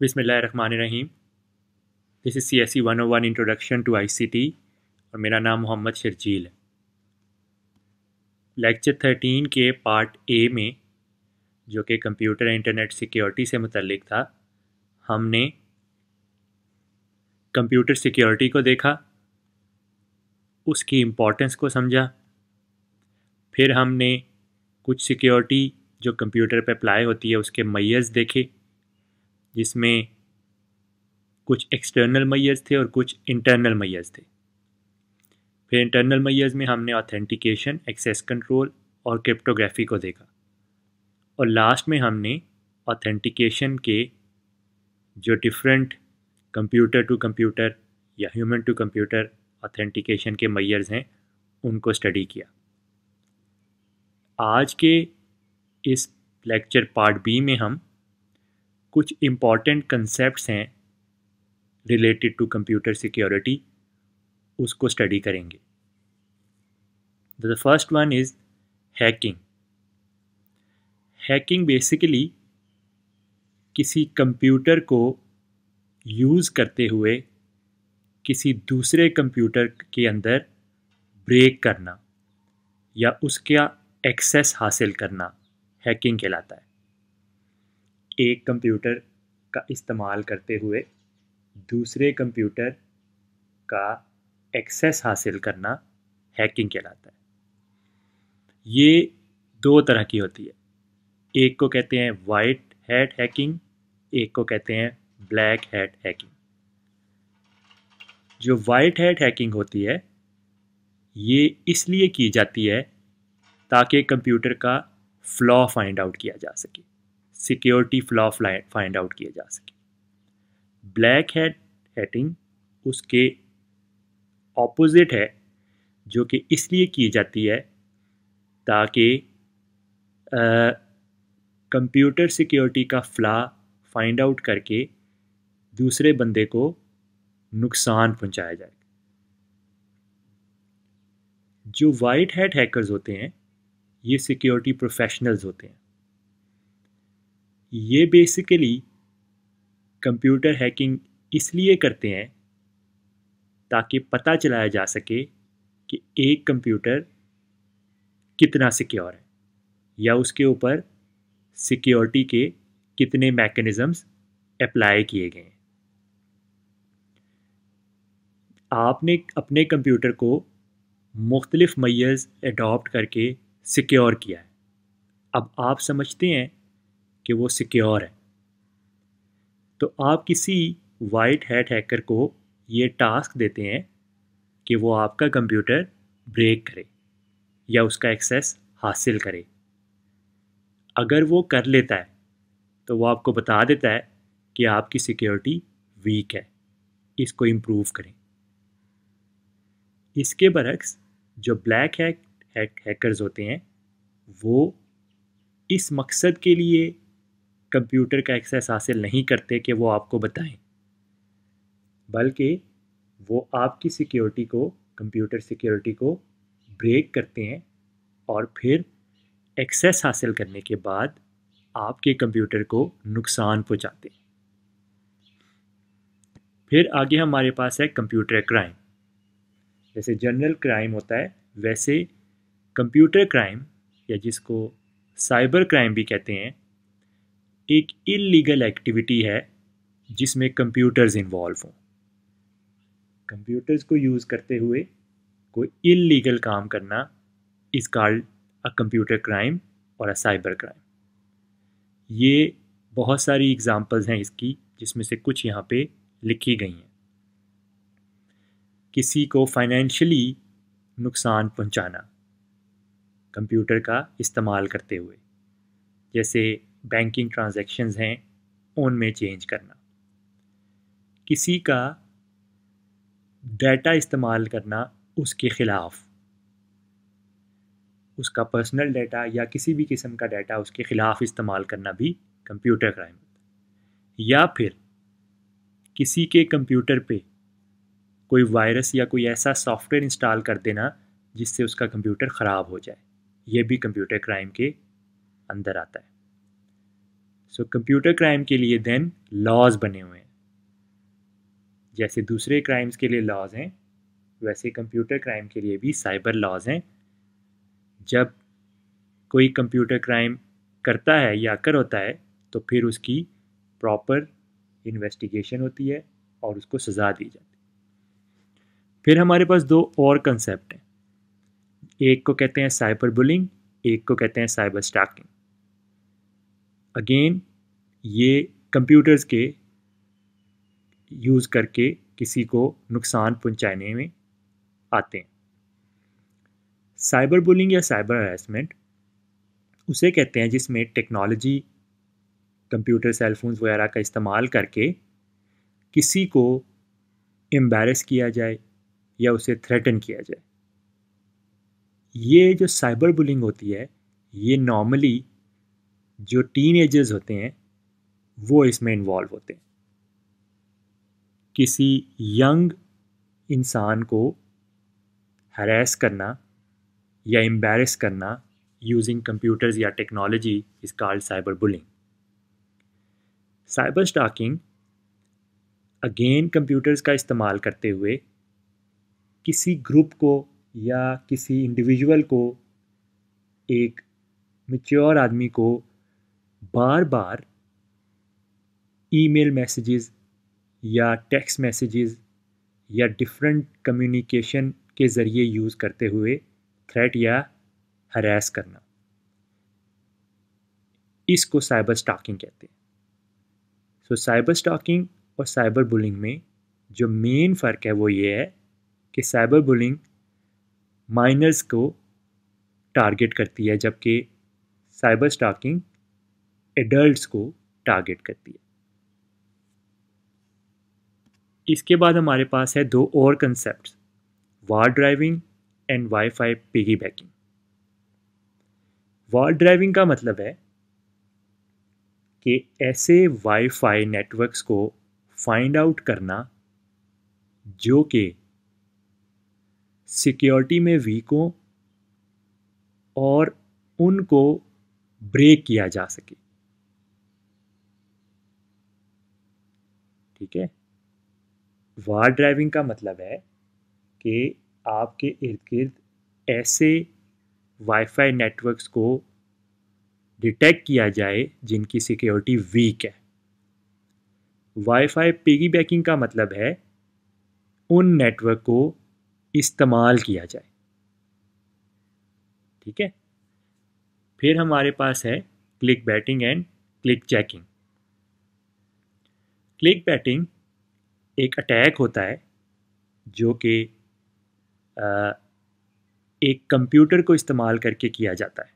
बिसमीम this is C S C one O one introduction to I C T और मेरा नाम मोहम्मद शर्जील है लेक्चर थर्टीन के पार्ट ए में जो कि कंप्यूटर इंटरनेट सिक्योरिटी से मुतलिक था हमने कंप्यूटर सिक्योरिटी को देखा उसकी इम्पोर्टेंस को समझा फिर हमने कुछ सिक्योरिटी जो कंप्यूटर पर अप्लाई होती है उसके मैयस देखे जिसमें कुछ एक्सटर्नल मैयर्स थे और कुछ इंटरनल मैयर्स थे फिर इंटरनल मैयर्स में हमने ऑथेंटिकेशन एक्सेस कंट्रोल और क्रिप्टोग्राफी को देखा और लास्ट में हमने ऑथेंटिकेशन के जो डिफरेंट कंप्यूटर टू कंप्यूटर या ह्यूमन टू कंप्यूटर ऑथेंटिकेशन के मैयर्स हैं उनको स्टडी किया आज के इस लेक्चर पार्ट बी में हम कुछ इम्पॉर्टेंट कंसेप्ट हैं रिलेटेड टू कंप्यूटर सिक्योरिटी उसको स्टडी करेंगे the first one is hacking hacking basically किसी कंप्यूटर को यूज़ करते हुए किसी दूसरे कंप्यूटर के अंदर ब्रेक करना या उसका एक्सेस हासिल करना हैकिंग कहलाता है एक कंप्यूटर का इस्तेमाल करते हुए दूसरे कंप्यूटर का एक्सेस हासिल करना हैकिंग कहलाता है ये दो तरह की होती है एक को कहते हैं वाइट हैट हैकिंग एक को कहते हैं ब्लैक हैट हैकिंग जो वाइट हैट हैकिंग होती है ये इसलिए की जाती है ताकि कंप्यूटर का फ्लॉ फाइंड आउट किया जा सके सिक्योरिटी फ्लॉ फाइंड आउट किया जा सके ब्लैक हेड हैटिंग उसके ऑपोजिट है जो कि इसलिए की जाती है ताकि कंप्यूटर सिक्योरिटी का फ्ला फाइंड आउट करके दूसरे बंदे को नुकसान पहुंचाया जाए जो वाइट हैड हैकर्स होते हैं ये सिक्योरिटी प्रोफेशनल्स होते हैं ये बेसिकली कंप्यूटर हैकिंग इसलिए करते हैं ताकि पता चलाया जा सके कि एक कंप्यूटर कितना सिक्योर है या उसके ऊपर सिक्योरिटी के कितने मैकेनिज़म्स अप्लाई किए गए हैं आपने अपने कंप्यूटर को मुख्तलिफ़ मैयर्स एडॉप्ट करके सिक्योर किया है अब आप समझते हैं कि वो सिक्योर है तो आप किसी वाइट हैट हैकर को ये टास्क देते हैं कि वो आपका कंप्यूटर ब्रेक करे या उसका एक्सेस हासिल करे अगर वो कर लेता है तो वो आपको बता देता है कि आपकी सिक्योरिटी वीक है इसको इम्प्रूव करें इसके बरक्स जो ब्लैक हैक हैक हैकर्स होते हैं वो इस मकसद के लिए कंप्यूटर का एक्सेस हासिल नहीं करते कि वो आपको बताएं बल्कि वो आपकी सिक्योरिटी को कंप्यूटर सिक्योरिटी को ब्रेक करते हैं और फिर एक्सेस हासिल करने के बाद आपके कंप्यूटर को नुकसान पहुंचाते हैं फिर आगे हमारे पास है कंप्यूटर क्राइम जैसे जनरल क्राइम होता है वैसे कंप्यूटर क्राइम या जिसको साइबर क्राइम भी कहते हैं एक इलीगल एक्टिविटी है जिसमें कंप्यूटर्स इन्वॉल्व हों कंप्यूटर्स को यूज़ करते हुए कोई इलीगल काम करना is called a computer crime और अ साइबर क्राइम ये बहुत सारी एग्ज़ाम्पल्स हैं इसकी जिसमें से कुछ यहाँ पे लिखी गई हैं किसी को फाइनेंशियली नुकसान पहुँचाना कंप्यूटर का इस्तेमाल करते हुए जैसे बैंकिंग ट्रांज़ेक्शन हैं उनमें चेंज करना किसी का डाटा इस्तेमाल करना उसके ख़िलाफ़ उसका पर्सनल डाटा या किसी भी किस्म का डाटा उसके ख़िलाफ़ इस्तेमाल करना भी कंप्यूटर क्राइम या फिर किसी के कंप्यूटर पे कोई वायरस या कोई ऐसा सॉफ्टवेयर इंस्टॉल कर देना जिससे उसका कंप्यूटर ख़राब हो जाए यह भी कंप्यूटर क्राइम के अंदर आता है सो कंप्यूटर क्राइम के लिए देन लॉज बने हुए हैं जैसे दूसरे क्राइम्स के लिए लॉज हैं वैसे कंप्यूटर क्राइम के लिए भी साइबर लॉज हैं जब कोई कंप्यूटर क्राइम करता है या कर होता है तो फिर उसकी प्रॉपर इन्वेस्टिगेशन होती है और उसको सज़ा दी जाती है फिर हमारे पास दो और कंसेप्ट हैं एक को कहते हैं साइबर बुलिंग एक को कहते हैं साइबर स्टाकिंग अगेन ये कंप्यूटर्स के यूज़ करके किसी को नुकसान पहुंचाने में आते हैं साइबर बुलिंग या साइबर हरासमेंट उसे कहते हैं जिसमें टेक्नोलॉजी कंप्यूटर सेलफोन्स वगैरह का इस्तेमाल करके किसी को एम्बेरस किया जाए या उसे थ्रेटन किया जाए ये जो साइबर बुलिंग होती है ये नॉर्मली जो टीन एजर्स होते हैं वो इसमें इन्वॉल्व होते हैं किसी यंग इंसान को हरेस करना या एम्बेरस करना यूजिंग कंप्यूटर्स या technology is called cyber bullying cyber stalking again computers का इस्तेमाल करते हुए किसी ग्रुप को या किसी इंडिविजुअल को एक मच्योर आदमी को बार बार ईमेल मैसेजेस या टेक्स्ट मैसेजेस या डिफरेंट कम्युनिकेशन के ज़रिए यूज़ करते हुए थ्रेट या हरास करना इसको साइबर स्टाकिंग कहते हैं सो साइबर स्टाकिंग और साइबर बुलिंग में जो मेन फ़र्क है वो ये है कि साइबर बुलिंग माइनर्स को टारगेट करती है जबकि साइबर स्टाकिंग एडल्ट को टारगेट करती है इसके बाद हमारे पास है दो और concept war driving and wifi piggybacking war driving का मतलब है कि ऐसे वाईफाई नेटवर्क्स को फाइंड आउट करना जो कि सिक्योरिटी में वीक हों और उनको ब्रेक किया जा सके ठीक है वार ड्राइविंग का मतलब है कि आपके इर्द गिर्द ऐसे वाईफाई नेटवर्क्स को डिटेक्ट किया जाए जिनकी सिक्योरिटी वीक है वाईफाई पिगी बैकिंग का मतलब है उन नेटवर्क को इस्तेमाल किया जाए ठीक है फिर हमारे पास है click baiting and click checking click baiting एक अटैक होता है जो कि एक कंप्यूटर को इस्तेमाल करके किया जाता है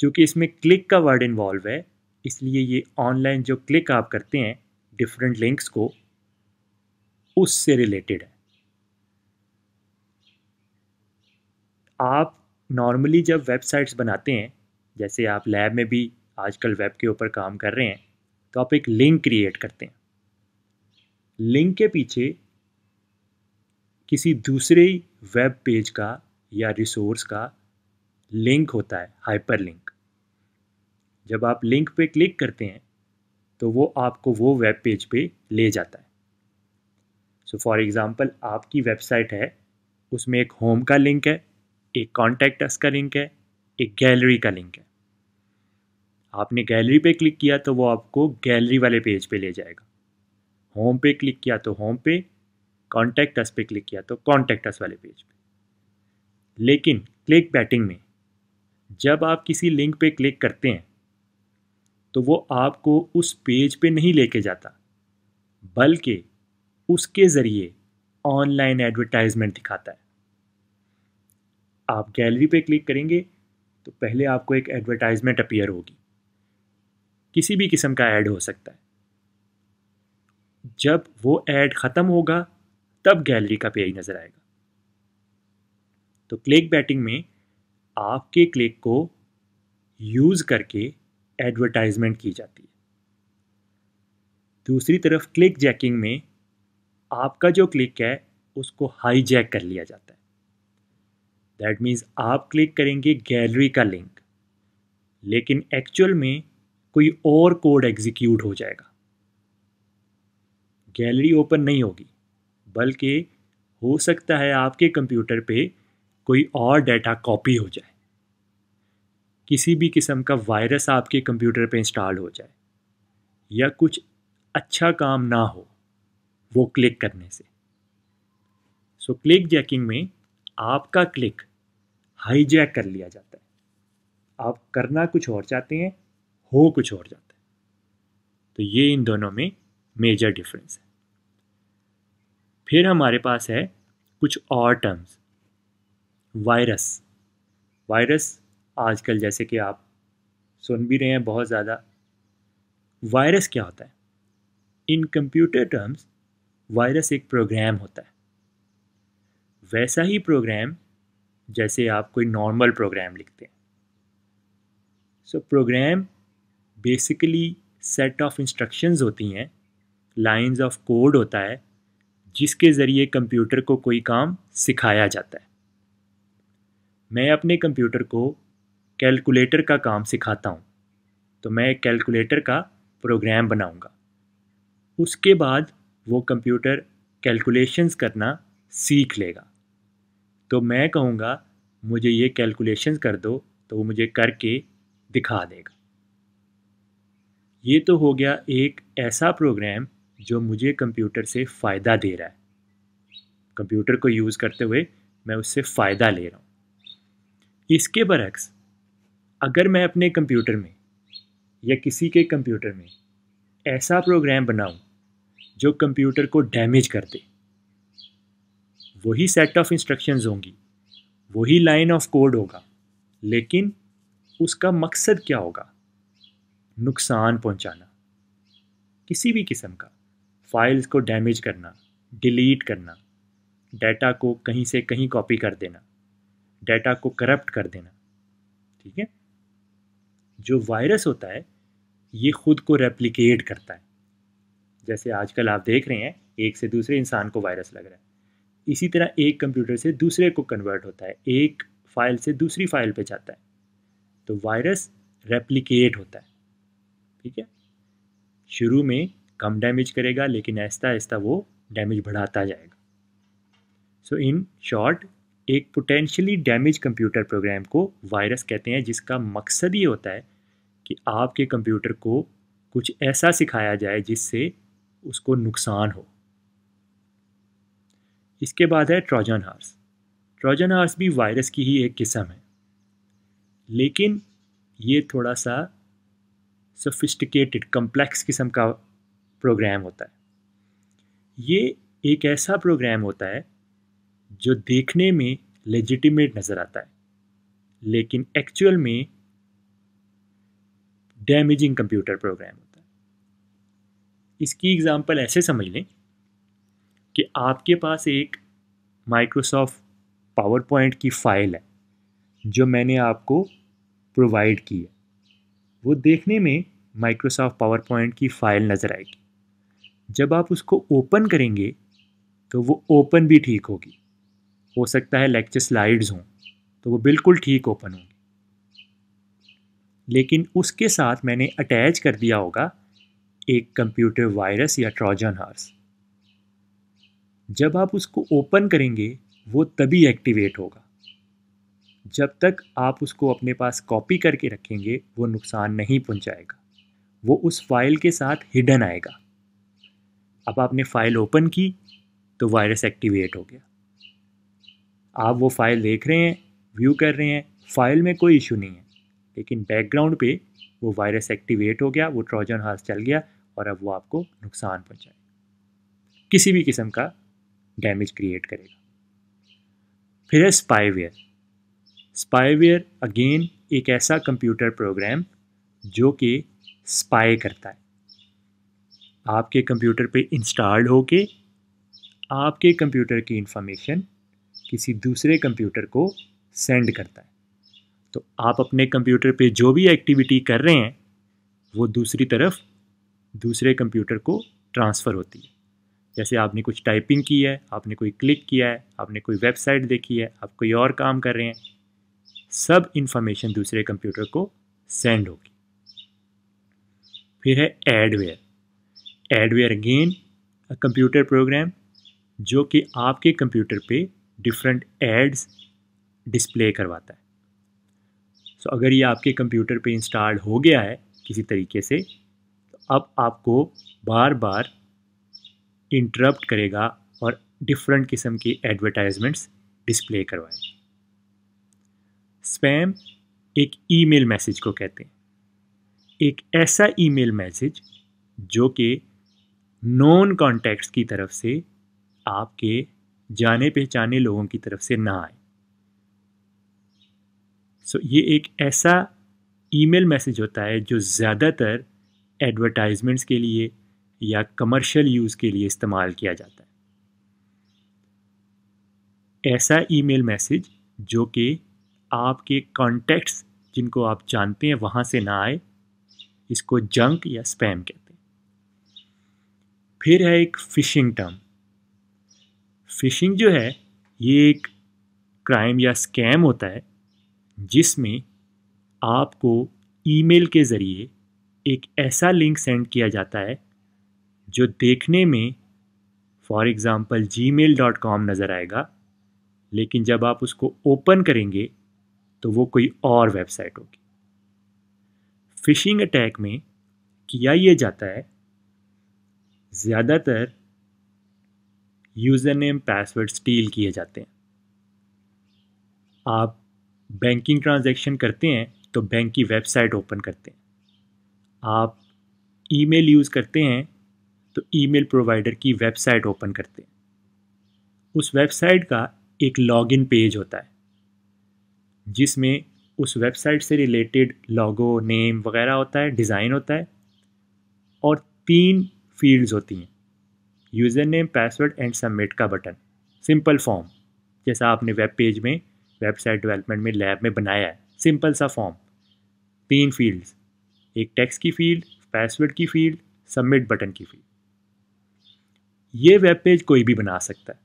क्योंकि इसमें क्लिक का वर्ड इन्वॉल्व है इसलिए ये ऑनलाइन जो क्लिक आप करते हैं डिफरेंट लिंक्स को उससे रिलेटेड है आप नॉर्मली जब वेबसाइट्स बनाते हैं जैसे आप लैब में भी आजकल वेब के ऊपर काम कर रहे हैं तो आप एक लिंक क्रिएट करते हैं लिंक के पीछे किसी दूसरे वेब पेज का या रिसोर्स का लिंक होता है हाइपर लिंक जब आप लिंक पे क्लिक करते हैं तो वो आपको वो वेब पेज पे ले जाता है सो फॉर एग्ज़ाम्पल आपकी वेबसाइट है उसमें एक होम का लिंक है एक कॉन्टैक्ट अस का लिंक है एक गैलरी का लिंक है आपने गैलरी पे क्लिक किया तो वो आपको गैलरी वाले पेज पे ले जाएगा होम पे क्लिक किया तो होम पे कॉन्टैक्ट अस पे क्लिक किया तो कॉन्टैक्ट अस वाले पेज पे लेकिन क्लिक बैटिंग में जब आप किसी लिंक पे क्लिक करते हैं तो वो आपको उस पेज पे नहीं लेके जाता बल्कि उसके ज़रिए ऑनलाइन एडवर्टाइजमेंट दिखाता है आप गैलरी पे क्लिक करेंगे तो पहले आपको एक एडवर्टाइजमेंट अपीयर होगी किसी भी किस्म का ऐड हो सकता है जब वो ऐड ख़त्म होगा तब गैलरी का पेज नज़र आएगा तो क्लिक बैटिंग में आपके क्लिक को यूज़ करके एडवर्टाइजमेंट की जाती है दूसरी तरफ क्लिक जैकिंग में आपका जो क्लिक है उसको हाई जैक कर लिया जाता है दैट मीन्स आप क्लिक करेंगे गैलरी का लिंक लेकिन एक्चुअल में कोई और कोड एग्जीक्यूट हो जाएगा गैलरी ओपन नहीं होगी बल्कि हो सकता है आपके कंप्यूटर पे कोई और डाटा कॉपी हो जाए किसी भी किस्म का वायरस आपके कंप्यूटर पे इंस्टॉल हो जाए या कुछ अच्छा काम ना हो वो क्लिक करने से सो क्लिक जैकिंग में आपका क्लिक हाईजैक कर लिया जाता है आप करना कुछ और चाहते हैं हो कुछ और जाता है तो ये इन दोनों में मेजर डिफरेंस है फिर हमारे पास है कुछ और टर्म्स वायरस वायरस आजकल जैसे कि आप सुन भी रहे हैं बहुत ज़्यादा वायरस क्या होता है इन कंप्यूटर टर्म्स वायरस एक प्रोग्राम होता है वैसा ही प्रोग्राम जैसे आप कोई नॉर्मल प्रोग्राम लिखते हैं so so, program basically set of instructions होती हैं लाइंस ऑफ कोड होता है जिसके ज़रिए कंप्यूटर को कोई काम सिखाया जाता है मैं अपने कंप्यूटर को कैलकुलेटर का काम सिखाता हूँ तो मैं कैलकुलेटर का प्रोग्राम बनाऊँगा उसके बाद वो कंप्यूटर कैलकुलेशंस करना सीख लेगा तो मैं कहूँगा मुझे ये कैलकुलेशंस कर दो तो वो मुझे करके दिखा देगा ये तो हो गया एक ऐसा प्रोग्राम जो मुझे कंप्यूटर से फ़ायदा दे रहा है कंप्यूटर को यूज़ करते हुए मैं उससे फ़ायदा ले रहा हूँ इसके बरक्स अगर मैं अपने कंप्यूटर में या किसी के कंप्यूटर में ऐसा प्रोग्राम बनाऊं जो कंप्यूटर को डैमेज कर दे वही सेट ऑफ इंस्ट्रक्शंस होंगी वही लाइन ऑफ कोड होगा लेकिन उसका मकसद क्या होगा नुकसान पहुंचाना किसी भी किस्म का फाइल्स को डैमेज करना डिलीट करना डाटा को कहीं से कहीं कॉपी कर देना डाटा को करप्ट कर देना ठीक है जो वायरस होता है ये खुद को रेप्लिकेट करता है जैसे आजकल आप देख रहे हैं एक से दूसरे इंसान को वायरस लग रहा है इसी तरह एक कंप्यूटर से दूसरे को कन्वर्ट होता है एक फाइल से दूसरी फाइल पे जाता है तो वायरस रेप्लिकेट होता है ठीक है शुरू में कम डैमेज करेगा लेकिन ऐसा ऐसा वो डैमेज बढ़ाता जाएगा सो इन शॉर्ट एक पोटेंशियली डैमेज कंप्यूटर प्रोग्राम को वायरस कहते हैं जिसका मकसद ये होता है कि आपके कंप्यूटर को कुछ ऐसा सिखाया जाए जिससे उसको नुकसान हो इसके बाद है ट्रोजन हार्स ट्रोजन हार्स भी वायरस की ही एक किस्म है लेकिन ये थोड़ा सा सोफिस्टिकेटेड कम्प्लेक्स किस्म का प्रोग्राम होता है ये एक ऐसा प्रोग्राम होता है जो देखने में लेजिटिमेट नज़र आता है लेकिन एक्चुअल में डैमेजिंग कंप्यूटर प्रोग्राम होता है इसकी एग्ज़ाम्पल ऐसे समझ लें कि आपके पास एक माइक्रोसॉफ्ट पावर पॉइंट की फ़ाइल है जो मैंने आपको प्रोवाइड की है वो देखने में माइक्रोसॉफ्ट पावर पॉइंट की फ़ाइल नज़र आएगी जब आप उसको ओपन करेंगे तो वो ओपन भी ठीक होगी हो सकता है लेक्चर स्लाइड्स हों तो वो बिल्कुल ठीक ओपन होंगी लेकिन उसके साथ मैंने अटैच कर दिया होगा एक कंप्यूटर वायरस या ट्रोजन हार्स जब आप उसको ओपन करेंगे वो तभी एक्टिवेट होगा जब तक आप उसको अपने पास कॉपी करके रखेंगे वो नुकसान नहीं पहुंचाएगा वो उस फाइल के साथ हिडन आएगा अब आपने फ़ाइल ओपन की तो वायरस एक्टिवेट हो गया आप वो फाइल देख रहे हैं व्यू कर रहे हैं फाइल में कोई इशू नहीं है लेकिन बैकग्राउंड पे वो वायरस एक्टिवेट हो गया वो ट्रोजन हाथ चल गया और अब वो आपको नुकसान पहुँचाए किसी भी किस्म का डैमेज क्रिएट करेगा फिर है स्पाईवेयर स्पाईवेयर अगेन एक ऐसा कंप्यूटर प्रोग्राम जो कि स्पाई करता है आपके कंप्यूटर पे इंस्टॉल्ड होके आपके कंप्यूटर की इंफॉर्मेशन किसी दूसरे कंप्यूटर को सेंड करता है तो आप अपने कंप्यूटर पे जो भी एक्टिविटी कर रहे हैं वो दूसरी तरफ दूसरे कंप्यूटर को ट्रांसफ़र होती है जैसे आपने कुछ टाइपिंग की है आपने कोई क्लिक किया है आपने कोई वेबसाइट देखी है आप कोई और काम कर रहे हैं सब इंफॉर्मेशन दूसरे कंप्यूटर को सेंड होगी फिर है adware adware again computer program जो कि आपके कंप्यूटर पे डिफरेंट एड्स डिस्प्ले करवाता है सो so, अगर ये आपके कंप्यूटर पे इंस्टॉल हो गया है किसी तरीके से तो अब आपको बार बार इंटरप्ट करेगा और डिफरेंट किस्म की एडवर्टाइजमेंट्स डिस्प्ले करवाएगा स्पैम एक ईमेल मैसेज को कहते हैं एक ऐसा ईमेल मैसेज जो कि नॉन कॉन्टैक्ट्स की तरफ से आपके जाने पहचाने लोगों की तरफ से ना आए सो ये एक ऐसा ईमेल मैसेज होता है जो ज़्यादातर एडवर्टाइजमेंट्स के लिए या कमर्शियल यूज़ के लिए इस्तेमाल किया जाता है ऐसा ईमेल मैसेज जो कि आपके कॉन्टैक्ट्स जिनको आप जानते हैं वहाँ से ना आए इसको जंक या स्पैम कहते हैं फिर है एक फ़िशिंग टर्म फ़िशिंग जो है ये एक क्राइम या स्कैम होता है जिसमें आपको ईमेल के ज़रिए एक ऐसा लिंक सेंड किया जाता है जो देखने में for example Gmail dot com नज़र आएगा लेकिन जब आप उसको ओपन करेंगे तो वो कोई और वेबसाइट होगी फिशिंग अटैक में किया ये जाता है ज़्यादातर यूज़र नेम पासवर्ड स्टील किए जाते हैं आप बैंकिंग ट्रांजैक्शन करते हैं तो बैंक की वेबसाइट ओपन करते हैं आप ईमेल यूज़ करते हैं तो ईमेल प्रोवाइडर की वेबसाइट ओपन करते हैं उस वेबसाइट का एक लॉगिन पेज होता है जिसमें उस वेबसाइट से रिलेटेड लॉगो नेम वगैरह होता है डिज़ाइन होता है और तीन फील्ड्स होती हैं username password and submit का बटन सिंपल फॉर्म जैसा आपने वेब पेज में वेबसाइट डेवलपमेंट में लैब में बनाया है सिंपल सा फॉर्म तीन फील्ड्स एक टेक्स्ट की फील्ड पासवर्ड की फील्ड सबमिट बटन की फील्ड ये वेब पेज कोई भी बना सकता है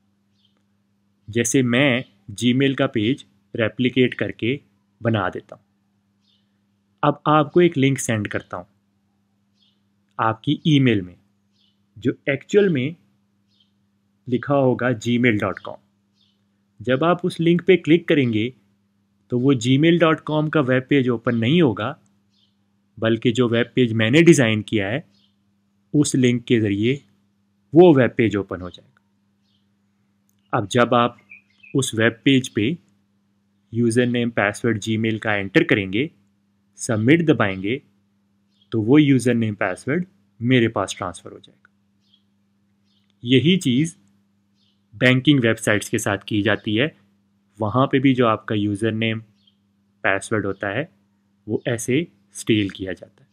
जैसे मैं जीमेल का पेज रेप्लिकेट करके बना देता हूँ अब आपको एक लिंक सेंड करता हूँ आपकी ईमेल में जो एक्चुअल में लिखा होगा जी मेल डॉट कॉम जब आप उस लिंक पे क्लिक करेंगे तो वो जी मेल डॉट कॉम का वेब पेज ओपन नहीं होगा बल्कि जो वेब पेज मैंने डिज़ाइन किया है उस लिंक के ज़रिए वो वेब पेज ओपन हो जाएगा अब जब आप उस वेब पेज पे यूज़र नेम पासवर्ड जीमेल का एंटर करेंगे सबमिट दबाएंगे तो वो यूज़र नेम पासवर्ड मेरे पास ट्रांसफ़र हो जाएगा यही चीज़ बैंकिंग वेबसाइट्स के साथ की जाती है वहाँ पे भी जो आपका यूज़र नेम पासवर्ड होता है वो ऐसे स्टील किया जाता है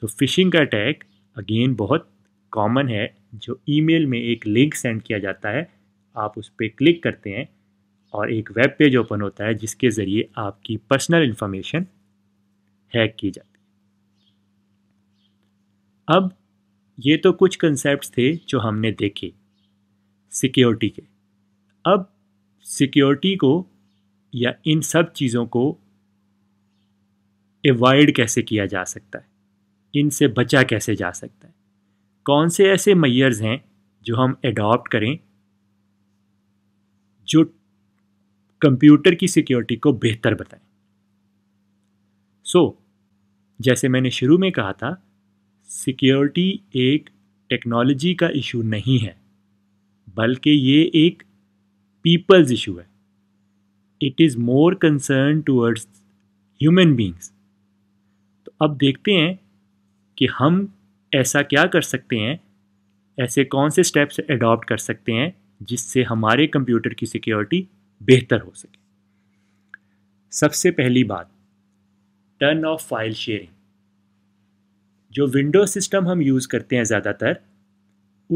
सो फिशिंग का अटैक अगेन बहुत कॉमन है जो ईमेल में एक लिंक सेंड किया जाता है आप उस पर क्लिक करते हैं और एक वेब पेज ओपन होता है जिसके ज़रिए आपकी पर्सनल इन्फॉर्मेशन हैक की जाती है अब ये तो कुछ कंसेप्ट थे जो हमने देखे सिक्योरिटी के अब सिक्योरिटी को या इन सब चीज़ों को एवॉइड कैसे किया जा सकता है इनसे बचा कैसे जा सकता है कौन से ऐसे मैयर्स हैं जो हम एडॉप्ट करें जो कंप्यूटर की सिक्योरिटी को बेहतर बताएं सो so, जैसे मैंने शुरू में कहा था सिक्योरिटी एक टेक्नोलॉजी का इशू नहीं है बल्कि ये एक पीपल्स इशू है it is more concern towards human beings तो अब देखते हैं कि हम ऐसा क्या कर सकते हैं ऐसे कौन से स्टेप्स एडॉप्ट कर सकते हैं जिससे हमारे कंप्यूटर की सिक्योरिटी बेहतर हो सके सबसे पहली बात टर्न ऑफ फाइल शेयरिंग जो विंडो सिस्टम हम यूज़ करते हैं ज़्यादातर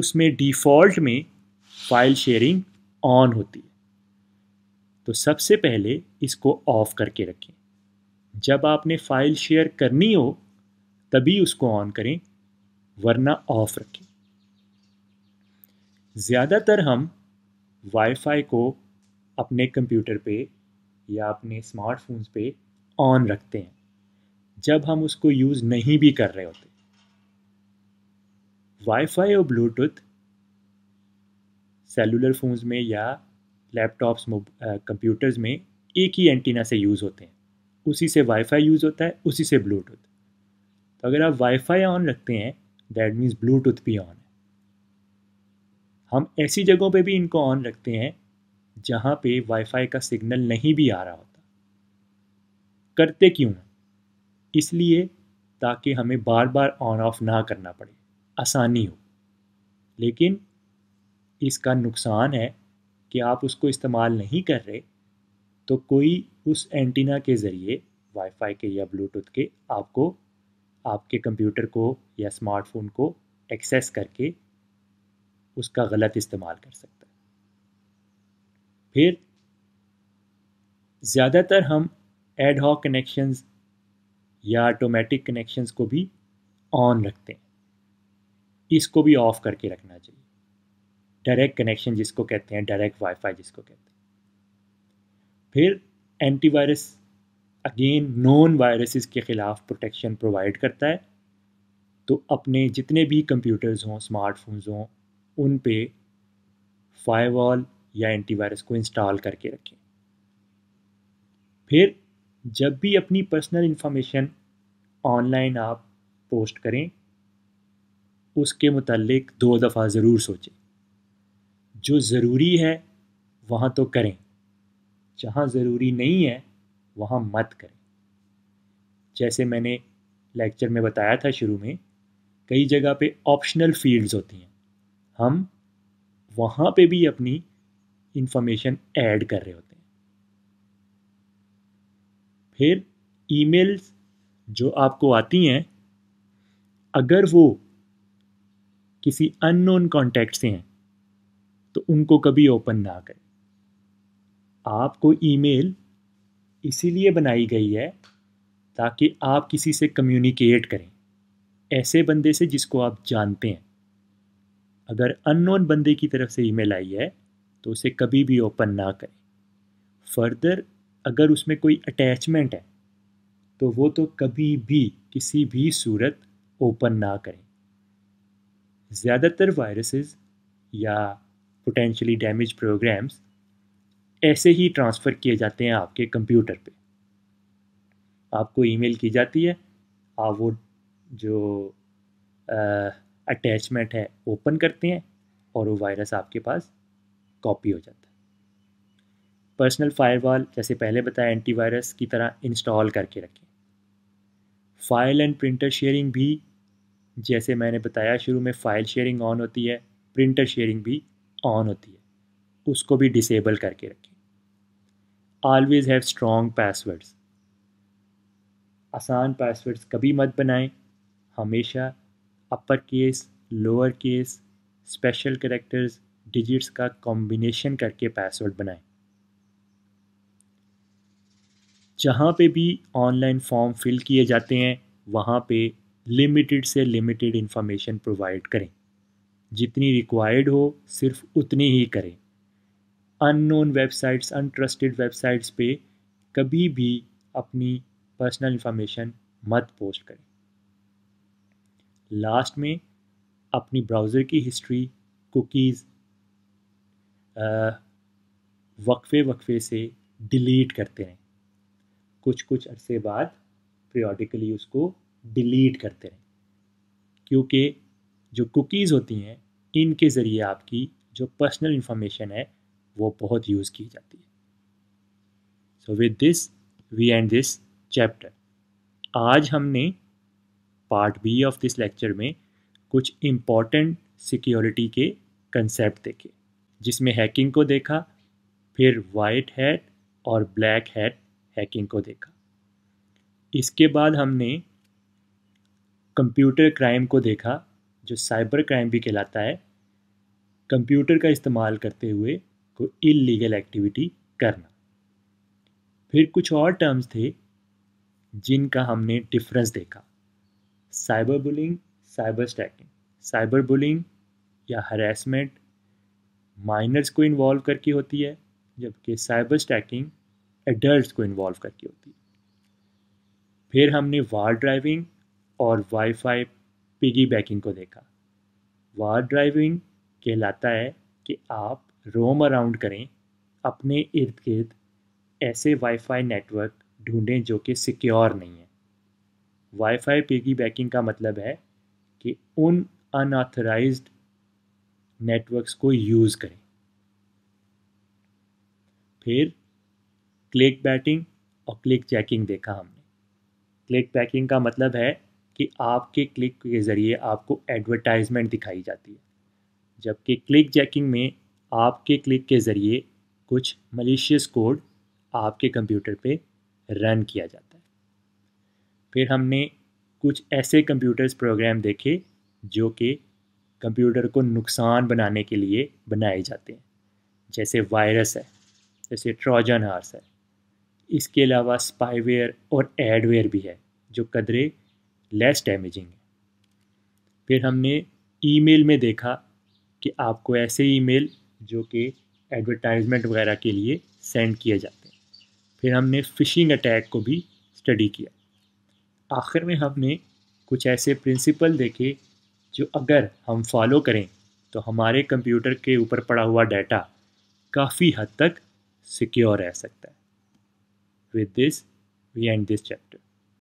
उसमें डिफ़ॉल्ट में फ़ाइल शेयरिंग ऑन होती है तो सबसे पहले इसको ऑफ़ करके रखें जब आपने फ़ाइल शेयर करनी हो तभी उसको ऑन करें वरना ऑफ़ रखें ज़्यादातर हम वाईफाई को अपने कंप्यूटर पे या अपने स्मार्टफोन्स पे ऑन रखते हैं जब हम उसको यूज़ नहीं भी कर रहे होते वाईफाई और ब्लूटूथ सेलुलर फ़ोन्स में या लैपटॉप्स कंप्यूटर्स में एक ही एंटीना से यूज़ होते हैं उसी से वाईफाई यूज़ होता है उसी से ब्लूटूथ तो अगर आप वाईफाई ऑन रखते हैं दैट मीन्स ब्लूटूथ भी ऑन है हम ऐसी जगहों पे भी इनको ऑन रखते हैं जहाँ पे वाईफाई का सिग्नल नहीं भी आ रहा होता करते क्यों हैं इसलिए ताकि हमें बार बार ऑन ऑफ ना करना पड़े आसानी हो लेकिन इसका नुकसान है कि आप उसको इस्तेमाल नहीं कर रहे तो कोई उस एंटीना के ज़रिए वाईफाई के या ब्लूटूथ के आपको आपके कंप्यूटर को या स्मार्टफोन को एक्सेस करके उसका गलत इस्तेमाल कर सकते फिर ज़्यादातर हम एड हॉक कनेक्शंस या ऑटोमेटिक कनेक्शंस को भी ऑन रखते हैं इसको भी ऑफ़ करके रखना चाहिए डायरेक्ट कनेक्शन जिसको कहते हैं डायरेक्ट वाईफाई जिसको कहते हैं फिर एंटीवायरस अगेन नॉन वायरसेस के ख़िलाफ़ प्रोटेक्शन प्रोवाइड करता है तो अपने जितने भी कंप्यूटर्स हों स्मार्टफोन्स हों उन पे फायरवॉल या एंटीवायरस को इंस्टॉल करके रखें फिर जब भी अपनी पर्सनल इंफॉर्मेशन ऑनलाइन आप पोस्ट करें उसके मतलब दो दफ़ा ज़रूर सोचें जो ज़रूरी है वहाँ तो करें जहाँ ज़रूरी नहीं है वहाँ मत करें जैसे मैंने लेक्चर में बताया था शुरू में कई जगह पे ऑप्शनल फील्ड्स होती हैं हम वहाँ पे भी अपनी इंफॉर्मेशन ऐड कर रहे होते हैं फिर ईमेल्स जो आपको आती हैं अगर वो किसी अननोन कॉन्टैक्ट से हैं तो उनको कभी ओपन ना करें आपको ईमेल इसीलिए बनाई गई है ताकि आप किसी से कम्युनिकेट करें ऐसे बंदे से जिसको आप जानते हैं अगर अननोन बंदे की तरफ से ईमेल आई है तो उसे कभी भी ओपन ना करें फर्दर अगर उसमें कोई अटैचमेंट है तो वो तो कभी भी किसी भी सूरत ओपन ना करें ज़्यादातर वायरसेस या पोटेंशली डैमेज प्रोग्राम्स ऐसे ही ट्रांसफ़र किए जाते हैं आपके कंप्यूटर पे आपको ईमेल की जाती है आप वो जो अटैचमेंट है ओपन करते हैं और वो वायरस आपके पास कॉपी हो जाता है पर्सनल फायरवॉल जैसे पहले बताया एंटीवायरस की तरह इंस्टॉल करके रखें फाइल एंड प्रिंटर शेयरिंग भी जैसे मैंने बताया शुरू में फ़ाइल शेयरिंग ऑन होती है प्रिंटर शेयरिंग भी ऑन होती है उसको भी डिसेबल करके रखें ऑलवेज़ हैव स्ट्रॉन्ग पासवर्ड्स आसान पासवर्ड्स कभी मत बनाएं हमेशा upper case lower case special characters digits का कॉम्बिनेशन करके पासवर्ड बनाएं जहाँ पे भी ऑनलाइन फॉर्म फिल किए जाते हैं वहाँ पे लिमिटेड से लिमिटेड इन्फॉर्मेशन प्रोवाइड करें जितनी रिक्वायर्ड हो सिर्फ उतनी ही करें अननोन वेबसाइट्स अनट्रस्टेड वेबसाइट्स पे कभी भी अपनी पर्सनल इन्फॉर्मेशन मत पोस्ट करें लास्ट में अपनी ब्राउज़र की हिस्ट्री कुकीज़ वक्फे वक्फे से डिलीट करते रहें कुछ कुछ अरसे बाद पीरियडिकली उसको डिलीट करते रहें क्योंकि जो कुकीज़ होती हैं इनके ज़रिए आपकी जो पर्सनल इन्फॉर्मेशन है वो बहुत यूज़ की जाती है so with this we end this chapter आज हमने part B of this lecture में कुछ इम्पॉर्टेंट सिक्योरिटी के कंसेप्ट देखे जिसमें हैकिंग को देखा फिर वाइट हैट और ब्लैक हैट हैकिंग को देखा इसके बाद हमने कंप्यूटर क्राइम को देखा जो साइबर क्राइम भी कहलाता है कंप्यूटर का इस्तेमाल करते हुए कोई इलीगल एक्टिविटी करना फिर कुछ और टर्म्स थे जिनका हमने डिफरेंस देखा cyber bullying cyber stalking cyber bullying या हरेसमेंट माइनर्स को इन्वॉल्व करके होती है जबकि साइबर स्टैकिंग एडल्ट को इन्वॉल्व करके होती है फिर हमने वार ड्राइविंग और वाईफाई पिगी बैकिंग को देखा वार ड्राइविंग कहलाता है कि आप रोम अराउंड करें अपने इर्द गिर्द ऐसे वाईफाई नेटवर्क ढूंढें जो कि सिक्योर नहीं है वाईफाई पिगी बैकिंग का मतलब है कि उन अनऑथराइज्ड नेटवर्क्स को यूज़ करें फिर क्लिक बैटिंग और क्लिक चैकिंग देखा हमने क्लिक पैकिंग का मतलब है कि आपके क्लिक के ज़रिए आपको एडवर्टाइजमेंट दिखाई जाती है जबकि क्लिक चैकिंग में आपके क्लिक के ज़रिए कुछ मलिशियस कोड आपके कंप्यूटर पे रन किया जाता है फिर हमने कुछ ऐसे कंप्यूटर्स प्रोग्राम देखे जो कि कंप्यूटर को नुकसान बनाने के लिए बनाए जाते हैं जैसे वायरस है जैसे ट्रोजन हार्स है इसके अलावा स्पाईवेयर और एडवेयर भी है जो कदरे लेस डैमेजिंग है फिर हमने ईमेल में देखा कि आपको ऐसे ईमेल जो कि एडवर्टाइजमेंट वगैरह के लिए सेंड किए जाते हैं फिर हमने फ़िशिंग अटैक को भी स्टडी किया आखिर में हमने कुछ ऐसे प्रिंसिपल देखे जो अगर हम फॉलो करें तो हमारे कंप्यूटर के ऊपर पड़ा हुआ डाटा काफ़ी हद तक सिक्योर रह सकता है with this we end this chapter